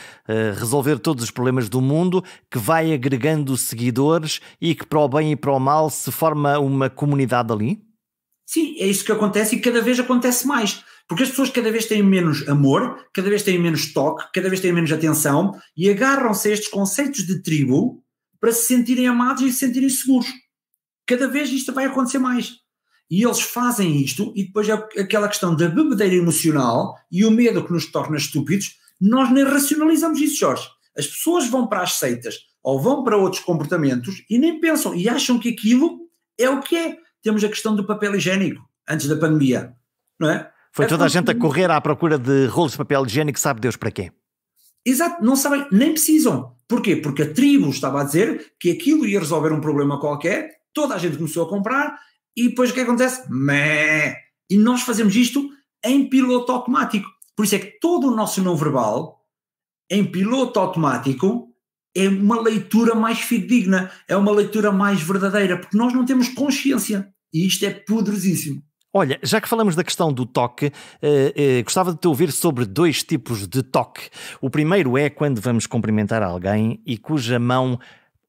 resolver todos os problemas do mundo, que vai agregando seguidores e que para o bem e para o mal se forma uma comunidade ali? Sim, é isso que acontece e cada vez acontece mais. Porque as pessoas cada vez têm menos amor, cada vez têm menos toque, cada vez têm menos atenção e agarram-se a estes conceitos de tribo para se sentirem amados e se sentirem seguros. Cada vez isto vai acontecer mais. E eles fazem isto, e depois é aquela questão da bebedeira emocional e o medo que nos torna estúpidos. Nós nem racionalizamos isso, Jorge. As pessoas vão para as seitas ou vão para outros comportamentos e nem pensam e acham que aquilo é o que é. Temos a questão do papel higiênico antes da pandemia, não é? Foi toda a gente a correr à procura de rolos de papel higiênico, sabe Deus para quê? Exato, não sabem, nem precisam. Porquê? Porque a tribo estava a dizer que aquilo ia resolver um problema qualquer, toda a gente começou a comprar e depois o que é acontece? Mé! E nós fazemos isto em piloto automático. Por isso é que todo o nosso não verbal, em piloto automático, é uma leitura mais fidedigna, é uma leitura mais verdadeira, porque nós não temos consciência. E isto é poderosíssimo. Olha, já que falamos da questão do toque, eh, eh, gostava de te ouvir sobre dois tipos de toque. O primeiro é quando vamos cumprimentar alguém e cuja mão,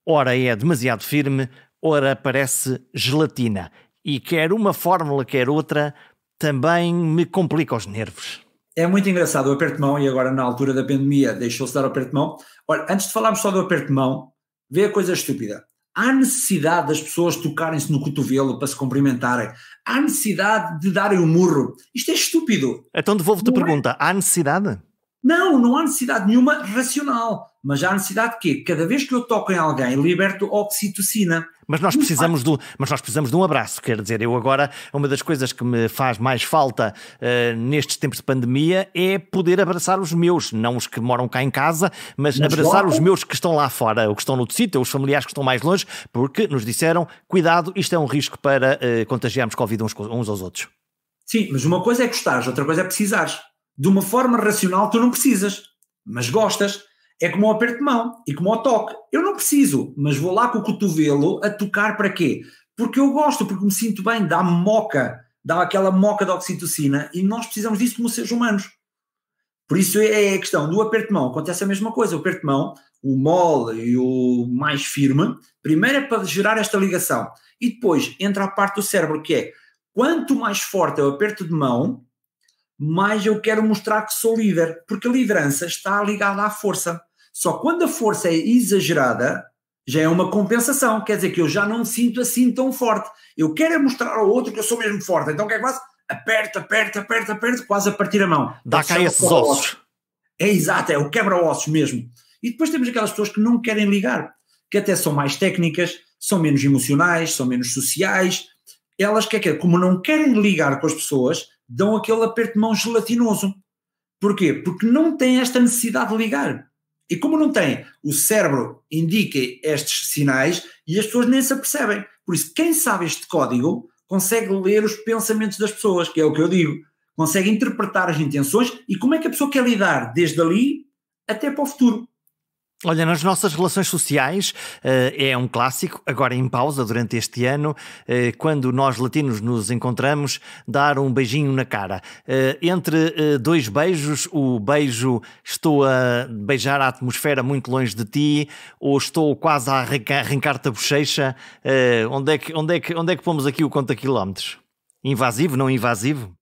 ora é demasiado firme, ora parece gelatina e quer uma fórmula, quer outra, também me complica os nervos. É muito engraçado o aperto de mão, e agora na altura da pandemia deixou-se dar o aperto de mão. Olha, antes de falarmos só do aperto de mão, vê a coisa estúpida. Há necessidade das pessoas tocarem-se no cotovelo para se cumprimentarem. Há necessidade de darem o um murro. Isto é estúpido. Então devolvo-te a é? pergunta: há necessidade? Não, não há necessidade nenhuma racional, mas há necessidade de quê? cada vez que eu toco em alguém, liberto oxitocina. Mas nós hum, precisamos ah. do, mas nós precisamos de um abraço, quer dizer, eu agora uma das coisas que me faz mais falta uh, nestes tempos de pandemia é poder abraçar os meus, não os que moram cá em casa, mas, mas abraçar logo. os meus que estão lá fora, ou que estão no sítio, ou os familiares que estão mais longe, porque nos disseram, cuidado, isto é um risco para uh, contagiarmos Covid uns, uns aos outros. Sim, mas uma coisa é gostares, outra coisa é precisares de uma forma racional tu não precisas, mas gostas. É como o aperto de mão e como o toque. Eu não preciso, mas vou lá com o cotovelo a tocar para quê? Porque eu gosto, porque me sinto bem, dá moca, dá aquela moca de oxitocina e nós precisamos disso como seres humanos. Por isso é, é a questão do aperto de mão. Acontece a mesma coisa. O aperto de mão, o mole e o mais firme, primeiro é para gerar esta ligação. E depois entra a parte do cérebro que é quanto mais forte é o aperto de mão, mais eu quero mostrar que sou líder, porque a liderança está ligada à força. Só quando a força é exagerada, já é uma compensação, quer dizer que eu já não me sinto assim tão forte. Eu quero é mostrar ao outro que eu sou mesmo forte. Então o que é que faço? Aperto, aperto, aperto, aperto, quase a partir a mão. Dá cá esses ossos. ossos. É exato, é o quebra-ossos mesmo. E depois temos aquelas pessoas que não querem ligar, que até são mais técnicas, são menos emocionais, são menos sociais. Elas, que é que é? como não querem ligar com as pessoas, dão aquele aperto de mão gelatinoso. Porquê? Porque não tem esta necessidade de ligar. E como não tem, o cérebro indica estes sinais e as pessoas nem se apercebem. Por isso, quem sabe este código consegue ler os pensamentos das pessoas, que é o que eu digo. Consegue interpretar as intenções e como é que a pessoa quer lidar desde ali até para o futuro. Olha, nas nossas relações sociais eh, é um clássico, agora em pausa durante este ano, eh, quando nós latinos nos encontramos, dar um beijinho na cara. Eh, entre dois beijos, o beijo estou a beijar a atmosfera muito longe de ti, ou estou quase a arrancar-te a bochecha. onde, é que, onde, é que, onde é que pomos aqui o conta quilómetros? Invasivo, não invasivo?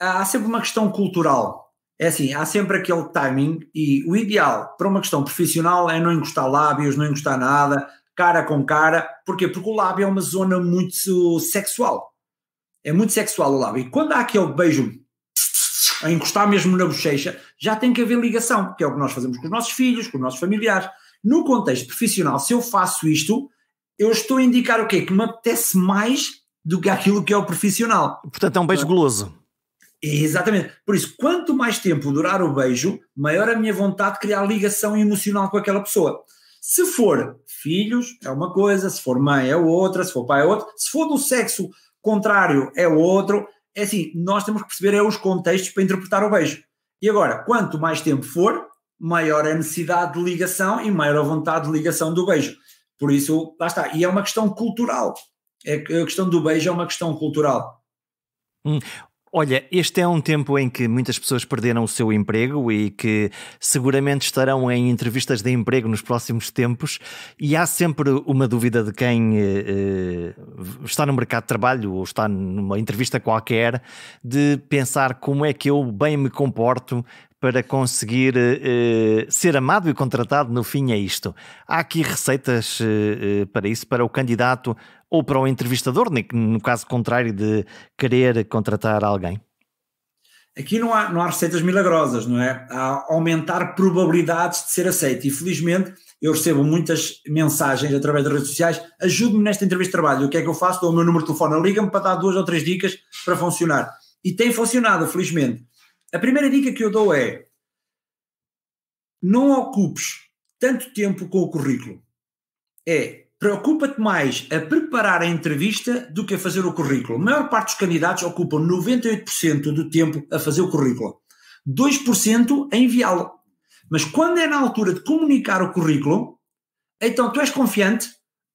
Há sempre uma questão cultural é assim, há sempre aquele timing e o ideal para uma questão profissional é não encostar lábios, não encostar nada, cara com cara. Porquê? Porque o lábio é uma zona muito sexual. É muito sexual o lábio. E quando há aquele beijo a encostar mesmo na bochecha, já tem que haver ligação, que é o que nós fazemos com os nossos filhos, com os nossos familiares. No contexto profissional, se eu faço isto, eu estou a indicar o quê? Que me apetece mais do que aquilo que é o profissional. Portanto, é um beijo é? goloso. Exatamente. Por isso, quanto mais tempo durar o beijo, maior a minha vontade de criar ligação emocional com aquela pessoa. Se for filhos, é uma coisa, se for mãe, é outra, se for pai, é outra, se for do sexo contrário, é outro. É assim, nós temos que perceber é os contextos para interpretar o beijo. E agora, quanto mais tempo for, maior é a necessidade de ligação e maior a vontade de ligação do beijo. Por isso, lá está. E é uma questão cultural. É, a questão do beijo é uma questão cultural. Hum. Olha, este é um tempo em que muitas pessoas perderam o seu emprego e que seguramente estarão em entrevistas de emprego nos próximos tempos, e há sempre uma dúvida de quem eh, eh está no mercado de trabalho ou está numa entrevista qualquer de pensar como é que eu bem me comporto para conseguir eh, eh, ser amado e contratado no fim é isto. Há aqui receitas eh, para isso, para o candidato ou para o entrevistador, no caso contrário de querer contratar alguém? Aqui não há, não há receitas milagrosas, não é? Há aumentar probabilidades de ser aceito e felizmente eu recebo muitas mensagens através das redes sociais, ajude-me nesta entrevista de trabalho, o que é que eu faço? Dou o meu número de telefone, liga-me para dar duas ou três dicas para funcionar. E tem funcionado, felizmente. A primeira dica que eu dou é: não ocupes tanto tempo com o currículo. É preocupa-te mais a preparar a entrevista do que a fazer o currículo. A maior parte dos candidatos ocupam 98% do tempo a fazer o currículo, 2% a enviá-lo. Mas quando é na altura de comunicar o currículo, então tu és confiante,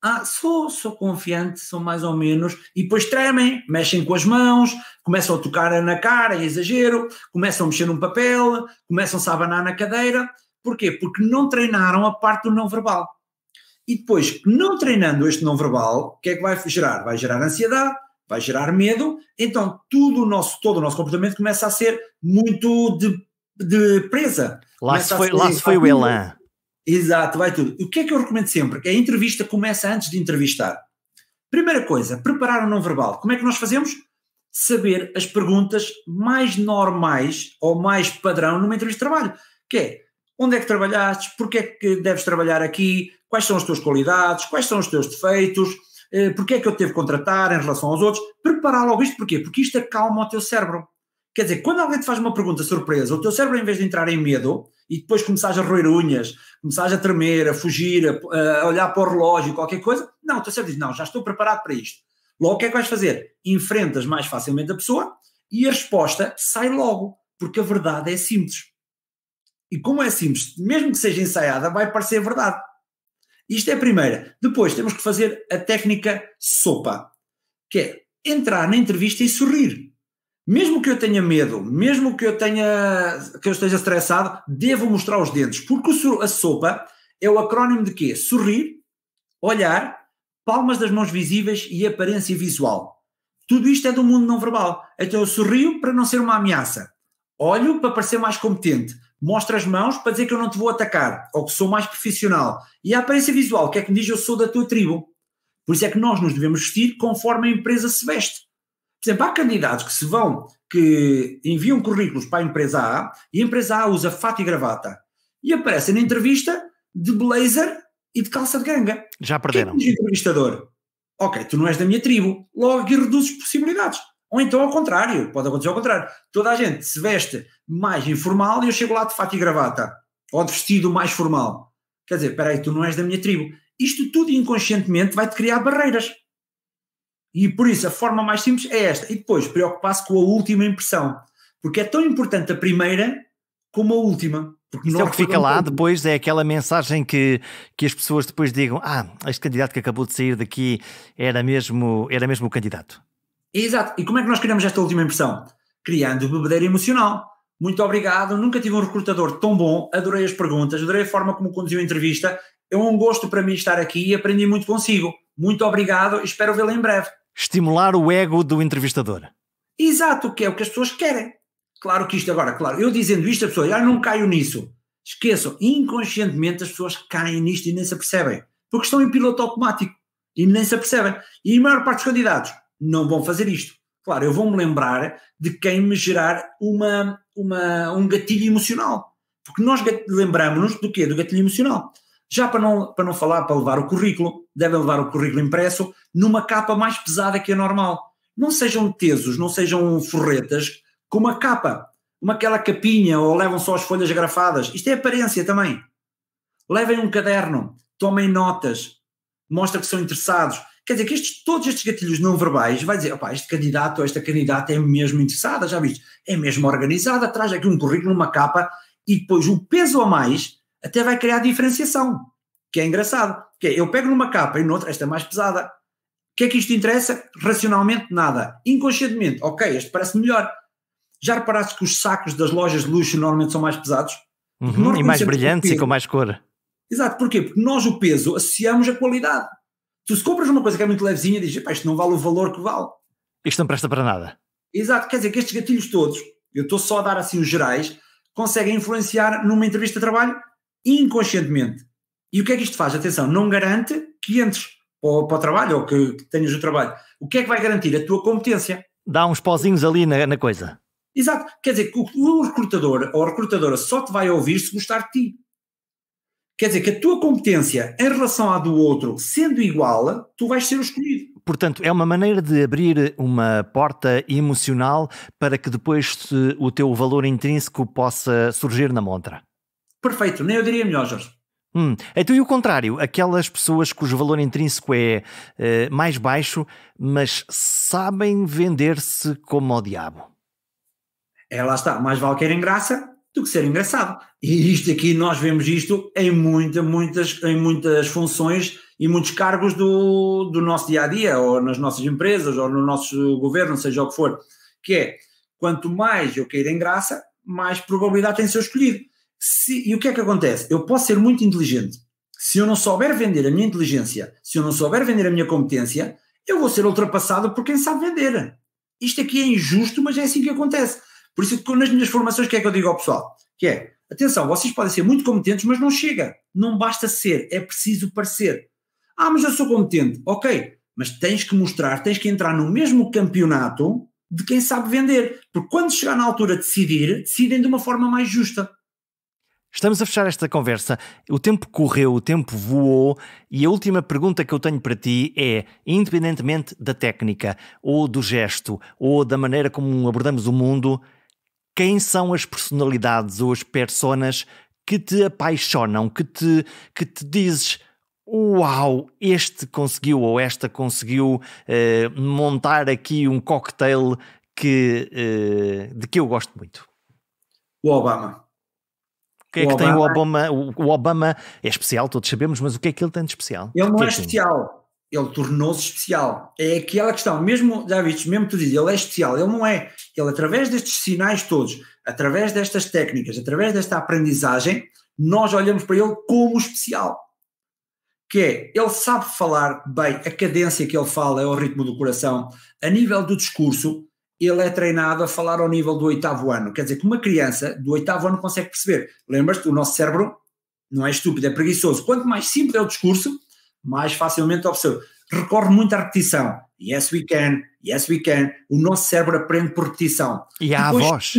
ah, sou, sou confiante, sou mais ou menos, e depois tremem, mexem com as mãos, começam a tocar na cara, exagero, começam a mexer num papel, começam a abanar na cadeira. Porquê? Porque não treinaram a parte do não verbal. E depois, não treinando este não verbal, o que é que vai gerar? Vai gerar ansiedade, vai gerar medo, então tudo o nosso, todo o nosso comportamento começa a ser muito de, de presa. Lá se foi, lá se foi o Elan. Exato, vai tudo. O que é que eu recomendo sempre? Que é a entrevista começa antes de entrevistar. Primeira coisa, preparar o um não verbal. Como é que nós fazemos? Saber as perguntas mais normais ou mais padrão numa entrevista de trabalho, que é onde é que trabalhaste, porque é que deves trabalhar aqui, quais são as tuas qualidades, quais são os teus defeitos, eh, porque é que eu te devo contratar em relação aos outros. Preparar logo isto, porquê? Porque isto acalma o teu cérebro. Quer dizer, quando alguém te faz uma pergunta surpresa, o teu cérebro, em vez de entrar em medo, e depois começares a roer unhas, começares a tremer, a fugir, a, a olhar para o relógio, qualquer coisa, não, o terceiro não, já estou preparado para isto. Logo, o que é que vais fazer? Enfrentas mais facilmente a pessoa e a resposta sai logo, porque a verdade é simples. E como é simples, mesmo que seja ensaiada, vai parecer verdade. Isto é a primeira. Depois temos que fazer a técnica sopa, que é entrar na entrevista e sorrir. Mesmo que eu tenha medo, mesmo que eu tenha que eu esteja estressado, devo mostrar os dentes, porque a sopa é o acrónimo de quê? Sorrir, olhar, palmas das mãos visíveis e aparência visual. Tudo isto é do mundo não verbal. Então eu sorrio para não ser uma ameaça. Olho para parecer mais competente. Mostro as mãos para dizer que eu não te vou atacar ou que sou mais profissional. E a aparência visual, que é que me diz eu sou da tua tribo. Por isso é que nós nos devemos vestir conforme a empresa se veste. Por exemplo, há candidatos que se vão, que enviam currículos para a empresa A e a empresa A usa fato e gravata e aparecem na entrevista de blazer e de calça de ganga. Já perderam. Quem é o entrevistador? Ok, tu não és da minha tribo. Logo aqui reduzes possibilidades. Ou então ao contrário, pode acontecer ao contrário. Toda a gente se veste mais informal e eu chego lá de fato e gravata. Ou de vestido mais formal. Quer dizer, espera aí, tu não és da minha tribo. Isto tudo inconscientemente vai-te criar barreiras. E por isso a forma mais simples é esta. E depois preocupar-se com a última impressão. Porque é tão importante a primeira como a última. Porque Isso é o que fica lá, depois é aquela mensagem que, que as pessoas depois digam: Ah, este candidato que acabou de sair daqui era mesmo, era mesmo o candidato. Exato. E como é que nós criamos esta última impressão? Criando bebedeiro emocional. Muito obrigado, nunca tive um recrutador tão bom, adorei as perguntas, adorei a forma como conduziu a entrevista. É um gosto para mim estar aqui e aprendi muito consigo. Muito obrigado e espero vê-lo em breve estimular o ego do entrevistador. Exato, que é o que as pessoas querem. Claro que isto agora, claro, eu dizendo isto, a pessoa, ah, não caio nisso. Esqueçam, inconscientemente as pessoas caem nisto e nem se apercebem, porque estão em piloto automático e nem se apercebem. E a maior parte dos candidatos não vão fazer isto. Claro, eu vou-me lembrar de quem me gerar uma, uma, um gatilho emocional. Porque nós lembramos-nos do quê? Do gatilho emocional. Já para não, para não falar, para levar o currículo, devem levar o currículo impresso numa capa mais pesada que a normal. Não sejam tesos, não sejam forretas com uma capa, uma aquela capinha ou levam só as folhas grafadas. Isto é aparência também. Levem um caderno, tomem notas, mostrem que são interessados. Quer dizer que estes, todos estes gatilhos não verbais vai dizer, opá, este candidato ou esta candidata é mesmo interessada, já viste? É mesmo organizada, traz aqui um currículo, uma capa e depois o peso a mais até vai criar diferenciação que é engraçado. Que é, eu pego numa capa e noutra, esta é mais pesada. O que é que isto interessa? Racionalmente, nada. Inconscientemente, ok, este parece melhor. Já reparaste que os sacos das lojas de luxo normalmente são mais pesados? Uhum, e mais brilhantes e com mais cor. Exato, porquê? Porque nós o peso associamos à qualidade. Tu se compras uma coisa que é muito levezinha, dizes, isto não vale o valor que vale. Isto não presta para nada. Exato, quer dizer que estes gatilhos todos, eu estou só a dar assim os gerais, conseguem influenciar numa entrevista de trabalho inconscientemente. E o que é que isto faz? Atenção, não garante que entres para o, para o trabalho ou que, que tenhas o trabalho. O que é que vai garantir? A tua competência. Dá uns pozinhos ali na, na coisa. Exato. Quer dizer, o, o recrutador ou a recrutadora só te vai ouvir se gostar de ti. Quer dizer que a tua competência em relação à do outro sendo igual, tu vais ser o escolhido. Portanto, é uma maneira de abrir uma porta emocional para que depois o teu valor intrínseco possa surgir na montra. Perfeito, nem eu diria melhor, Jorge. Hum. Então, e o contrário? Aquelas pessoas cujo valor intrínseco é uh, mais baixo, mas sabem vender-se como ao diabo. É, lá está. Mais vale querer graça do que ser engraçado. E isto aqui, nós vemos isto em, muita, muitas, em muitas funções e muitos cargos do, do nosso dia a dia, ou nas nossas empresas, ou no nosso governo, seja o que for. Que é, quanto mais eu queira em graça, mais probabilidade tem de ser escolhido. Se, e o que é que acontece? Eu posso ser muito inteligente. Se eu não souber vender a minha inteligência, se eu não souber vender a minha competência, eu vou ser ultrapassado por quem sabe vender. Isto aqui é injusto, mas é assim que acontece. Por isso que nas minhas formações, o que é que eu digo ao pessoal? Que é, atenção, vocês podem ser muito competentes, mas não chega. Não basta ser, é preciso parecer. Ah, mas eu sou competente. Ok, mas tens que mostrar, tens que entrar no mesmo campeonato de quem sabe vender. Porque quando chegar na altura de decidir, decidem de uma forma mais justa. Estamos a fechar esta conversa. O tempo correu, o tempo voou, e a última pergunta que eu tenho para ti é: independentemente da técnica, ou do gesto, ou da maneira como abordamos o mundo, quem são as personalidades ou as personas que te apaixonam, que te, que te dizes uau, este conseguiu ou esta conseguiu eh, montar aqui um cocktail que, eh, de que eu gosto muito? O Obama que é que Obama, tem o Obama? O, Obama é especial, todos sabemos, mas o que é que ele tem de especial? Ele não é, é, especial, tem? ele tornou-se especial. É aquela questão, mesmo, já viste, mesmo tu dizes, ele é especial, ele não é. Ele, através destes sinais todos, através destas técnicas, através desta aprendizagem, nós olhamos para ele como especial. Que é, ele sabe falar bem, a cadência que ele fala é o ritmo do coração, a nível do discurso, ele é treinado a falar ao nível do oitavo ano. Quer dizer, que uma criança do oitavo ano consegue perceber. Lembras-te, o nosso cérebro não é estúpido, é preguiçoso. Quanto mais simples é o discurso, mais facilmente observa. Recorre muito à repetição. Yes, we can. Yes, we can. O nosso cérebro aprende por repetição. E há Depois, a voz.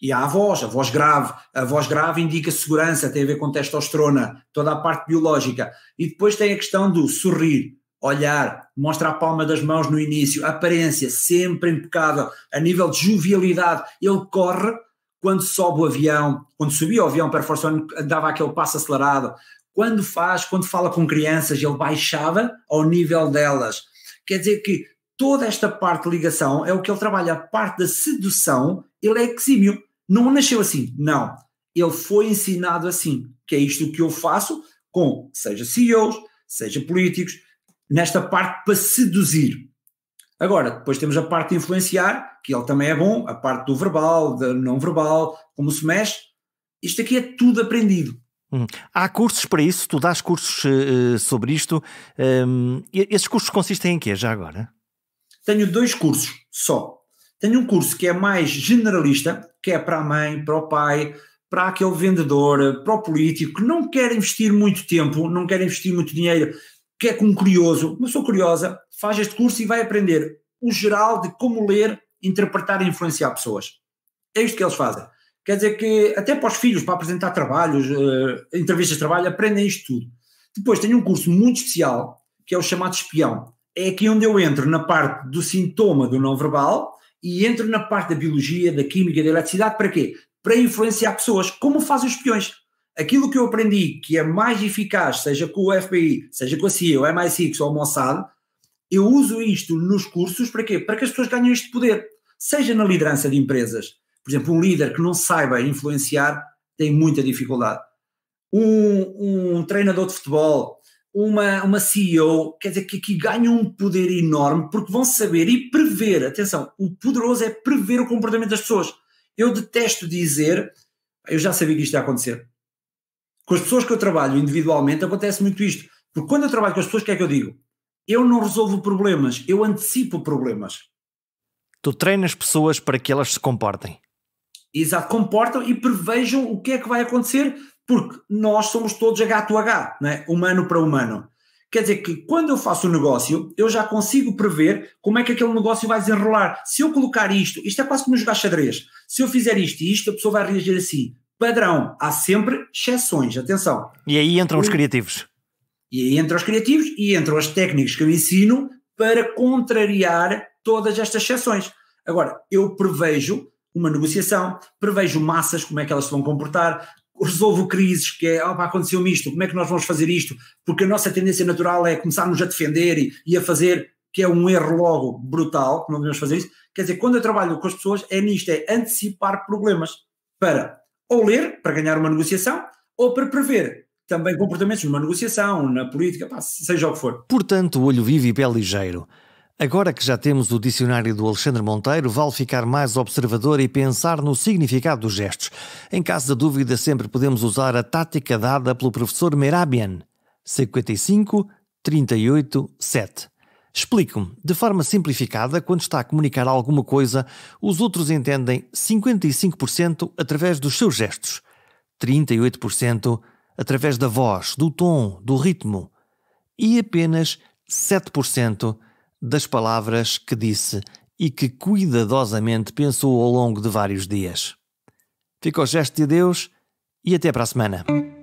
E há a voz, a voz grave. A voz grave indica segurança, tem a ver com testosterona, toda a parte biológica. E depois tem a questão do sorrir olhar, mostra a palma das mãos no início, aparência sempre impecável, a nível de jovialidade, ele corre quando sobe o avião, quando subia o avião para a One, dava aquele passo acelerado, quando faz, quando fala com crianças, ele baixava ao nível delas. Quer dizer que toda esta parte de ligação é o que ele trabalha, a parte da sedução, ele é exímio, não nasceu assim, não. Ele foi ensinado assim, que é isto que eu faço com, seja CEOs, seja políticos, nesta parte para seduzir. Agora, depois temos a parte de influenciar, que ele também é bom, a parte do verbal, do não verbal, como se mexe. Isto aqui é tudo aprendido. Hum. Há cursos para isso? Tu dás cursos uh, sobre isto? Um, esses cursos consistem em quê, já agora? Tenho dois cursos só. Tenho um curso que é mais generalista, que é para a mãe, para o pai, para aquele vendedor, eh, para o político que não quer investir muito tempo, não quer investir muito dinheiro que é com um curioso, uma pessoa curiosa, faz este curso e vai aprender o geral de como ler, interpretar e influenciar pessoas. É isto que eles fazem. Quer dizer que até para os filhos, para apresentar trabalhos, eh, entrevistas de trabalho, aprendem isto tudo. Depois tem um curso muito especial, que é o chamado espião. É aqui onde eu entro na parte do sintoma do não verbal e entro na parte da biologia, da química, da eletricidade, para quê? Para influenciar pessoas, como fazem os espiões. Aquilo que eu aprendi que é mais eficaz, seja com o FBI, seja com a CIA, o MI6 ou o Mossad, eu uso isto nos cursos para quê? Para que as pessoas ganhem este poder, seja na liderança de empresas. Por exemplo, um líder que não saiba influenciar tem muita dificuldade. Um, um treinador de futebol, uma, uma CEO, quer dizer que aqui ganham um poder enorme porque vão saber e prever. Atenção, o poderoso é prever o comportamento das pessoas. Eu detesto dizer, eu já sabia que isto ia acontecer. Com as pessoas que eu trabalho individualmente acontece muito isto. Porque quando eu trabalho com as pessoas, o que é que eu digo? Eu não resolvo problemas, eu antecipo problemas. Tu treinas pessoas para que elas se comportem. Exato, comportam e prevejam o que é que vai acontecer, porque nós somos todos H2H, não é? humano para humano. Quer dizer que quando eu faço o um negócio, eu já consigo prever como é que aquele negócio vai desenrolar. Se eu colocar isto, isto é quase como jogar xadrez. Se eu fizer isto e isto, a pessoa vai reagir assim padrão. Há sempre exceções, atenção. E aí entram os criativos. E aí entram os criativos e entram as técnicas que eu ensino para contrariar todas estas exceções. Agora, eu prevejo uma negociação, prevejo massas, como é que elas se vão comportar, resolvo crises, que é, opa, aconteceu-me isto, como é que nós vamos fazer isto? Porque a nossa tendência natural é começarmos a defender e, e a fazer, que é um erro logo brutal, que não devemos fazer isso. Quer dizer, quando eu trabalho com as pessoas, é nisto, é antecipar problemas para ou ler para ganhar uma negociação, ou para prever também comportamentos numa negociação, na política, pá, seja o que for. Portanto, o olho vivo e pé ligeiro. Agora que já temos o dicionário do Alexandre Monteiro, vale ficar mais observador e pensar no significado dos gestos. Em caso de dúvida, sempre podemos usar a tática dada pelo professor Merabian. 55 38 7. Explico-me. De forma simplificada, quando está a comunicar alguma coisa, os outros entendem 55% através dos seus gestos, 38% através da voz, do tom, do ritmo e apenas 7% das palavras que disse e que cuidadosamente pensou ao longo de vários dias. Fica o gesto de adeus e até para a semana.